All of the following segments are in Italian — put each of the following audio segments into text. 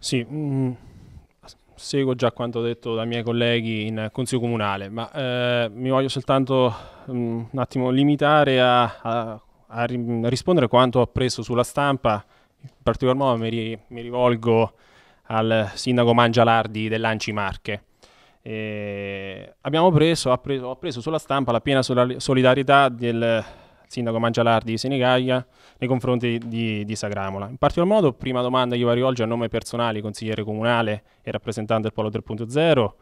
Sì, mh, mm, seguo già quanto detto dai miei colleghi in Consiglio Comunale, ma eh, mi voglio soltanto mh, mm, un attimo limitare a, a, a rispondere a quanto ho appreso sulla stampa, in particolar modo mi, ri, mi rivolgo al sindaco Mangialardi dell'Anci Marche. Eh, abbiamo preso, preso, ho preso sulla stampa la piena solidarietà del sindaco Mangialardi di Senigallia nei confronti di, di, Sagramola. In particolar modo, prima domanda che io rivolgo a nome personale, consigliere comunale e rappresentante del Polo 3.0,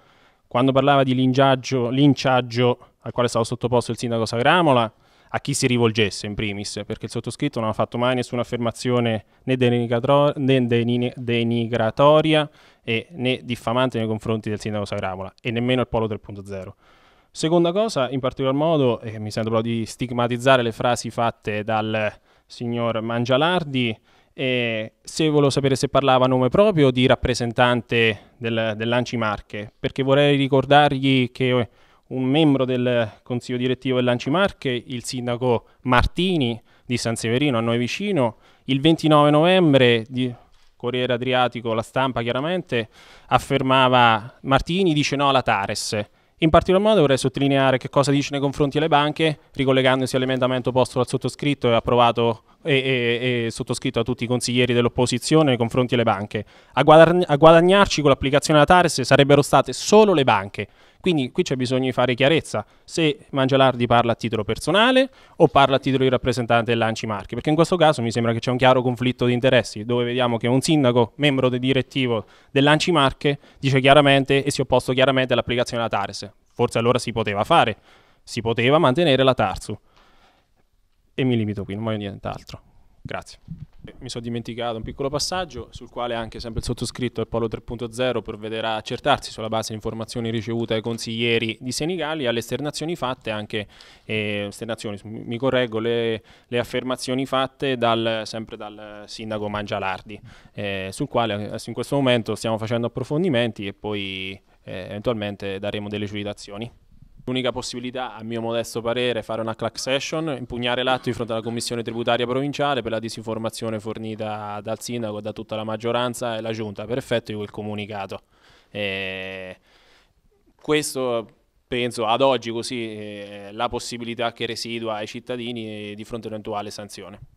quando parlava di linciaggio al quale stava sottoposto il sindaco Sagramola, a chi si rivolgesse in primis, perché il sottoscritto non ha fatto mai nessuna affermazione né, né denigratoria né diffamante nei confronti del sindaco Sagramola e nemmeno il Polo 3.0. Seconda cosa, in particolar modo, e eh, mi sento proprio di stigmatizzare le frasi fatte dal signor Mangialardi, eh, se volevo sapere se parlava a nome proprio di rappresentante del, dell'Anci Marche, perché vorrei ricordargli che un membro del consiglio direttivo dell'Anci Marche, il sindaco Martini di San Severino, a noi vicino, il 29 novembre di Corriere Adriatico, la stampa chiaramente, affermava Martini dice no alla Tares. In particolar modo vorrei sottolineare che cosa dice nei confronti delle banche, ricollegandosi all'emendamento posto dal sottoscritto e approvato e, e, e sottoscritto a tutti i consiglieri dell'opposizione nei confronti delle banche. A, guadagn a guadagnarci con l'applicazione della TARES sarebbero state solo le banche. Quindi qui c'è bisogno di fare chiarezza se Mangialardi parla a titolo personale o parla a titolo di rappresentante dell'Anci Marchi, perché in questo caso mi sembra che c'è un chiaro conflitto di interessi, dove vediamo che un sindaco, membro del direttivo dell'Anci Marche, dice chiaramente e si è opposto chiaramente all'applicazione della TARES. Forse allora si poteva fare, si poteva mantenere la TARSU e mi limito qui, non voglio nient'altro. Grazie. Mi sono dimenticato un piccolo passaggio sul quale anche sempre il sottoscritto è Polo 3.0 provvederà a accertarsi sulla base di informazioni ricevute dai consiglieri di Senigallia, alle esternazioni fatte, anche eh, esternazioni, mi correggo, le, le affermazioni fatte dal, sempre dal sindaco Mangialardi, eh, sul quale eh, in questo momento stiamo facendo approfondimenti e poi eh, eventualmente daremo delle giudicazioni. L'unica possibilità, a mio modesto parere, è fare una clack session, impugnare l'atto di fronte alla Commissione Tributaria Provinciale per la disinformazione fornita dal sindaco, da tutta la maggioranza e la giunta Perfetto, io di comunicato. E questo penso ad oggi così eh, la possibilità che residua ai cittadini di fronte a un'eventuale sanzione.